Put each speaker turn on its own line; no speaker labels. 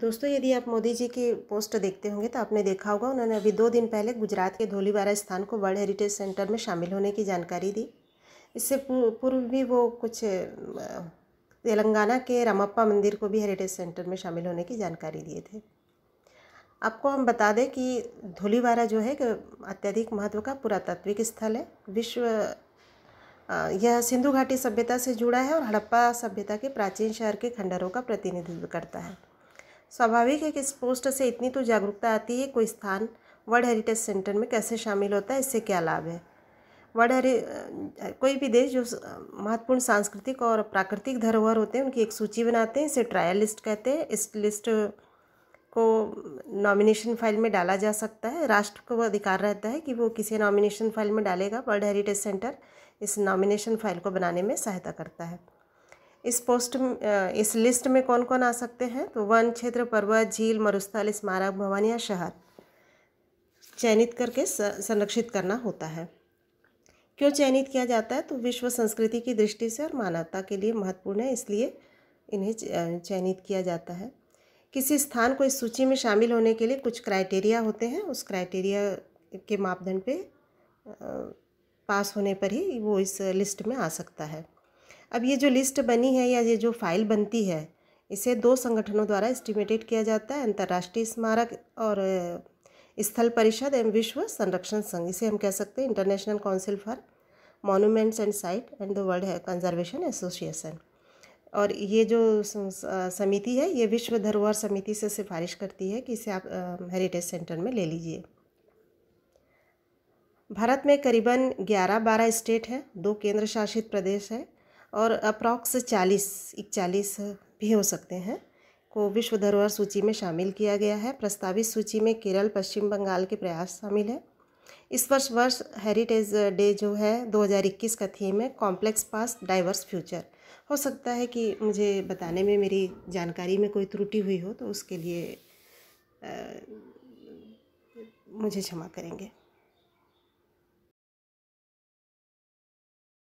दोस्तों यदि आप मोदी जी की पोस्ट देखते होंगे तो आपने देखा होगा उन्होंने अभी दो दिन पहले गुजरात के धोलीवारा स्थान को वर्ल्ड हेरिटेज सेंटर में शामिल होने की जानकारी दी इससे पूर्व भी वो कुछ तेलंगाना के रामप्पा मंदिर को भी हेरिटेज सेंटर में शामिल होने की जानकारी दिए थे आपको हम बता दें कि धोलीवारा जो है अत्यधिक महत्व का पुरातात्विक स्थल है विश्व यह सिंधु घाटी सभ्यता से जुड़ा है और हड़प्पा सभ्यता के प्राचीन शहर के खंडरों का प्रतिनिधित्व करता है स्वाभाविक है कि इस पोस्ट से इतनी तो जागरूकता आती है कोई स्थान वर्ल्ड हेरिटेज सेंटर में कैसे शामिल होता है इससे क्या लाभ है वर्ल्ड हरि कोई भी देश जो महत्वपूर्ण सांस्कृतिक और प्राकृतिक धरोहर होते हैं उनकी एक सूची बनाते हैं इसे ट्रायल लिस्ट कहते हैं इस लिस्ट को नॉमिनेशन फाइल में डाला जा सकता है राष्ट्र को अधिकार रहता है कि वो किसी नॉमिनेशन फाइल में डालेगा वर्ल्ड हेरिटेज सेंटर इस नॉमिनेशन फाइल को बनाने में सहायता करता है इस पोस्ट इस लिस्ट में कौन कौन आ सकते हैं तो वन क्षेत्र पर्वत झील मरुस्थल स्मारक भवन या शहर चयनित करके संरक्षित करना होता है क्यों चयनित किया जाता है तो विश्व संस्कृति की दृष्टि से और मानवता के लिए महत्वपूर्ण है इसलिए इन्हें चयनित किया जाता है किसी स्थान को इस सूची में शामिल होने के लिए कुछ क्राइटेरिया होते हैं उस क्राइटेरिया के मापदंड पे पास होने पर ही वो इस लिस्ट में आ सकता है अब ये जो लिस्ट बनी है या ये जो फाइल बनती है इसे दो संगठनों द्वारा एस्टिमेटेड किया जाता है अंतर्राष्ट्रीय स्मारक और स्थल परिषद एवं विश्व संरक्षण संघ इसे हम कह सकते हैं international council for monuments and site and the world conservation association और ये जो समिति है ये विश्व धरोहर समिति से सिफारिश करती है कि इसे आप हेरिटेज सेंटर में ले लीजिए भारत में करीबन 11-12 स्टेट हैं दो केंद्र शासित प्रदेश हैं और अप्रॉक्स चालीस इकचालीस भी हो सकते हैं को विश्व धरोहर सूची में शामिल किया गया है प्रस्तावित सूची में केरल पश्चिम बंगाल के प्रयास शामिल है इस वर्ष वर्ष हेरिटेज डे जो है 2021 का थीम है कॉम्प्लेक्स पास डाइवर्स फ्यूचर हो सकता है कि मुझे बताने में मेरी जानकारी में कोई त्रुटि हुई हो तो उसके लिए आ, मुझे क्षमा करेंगे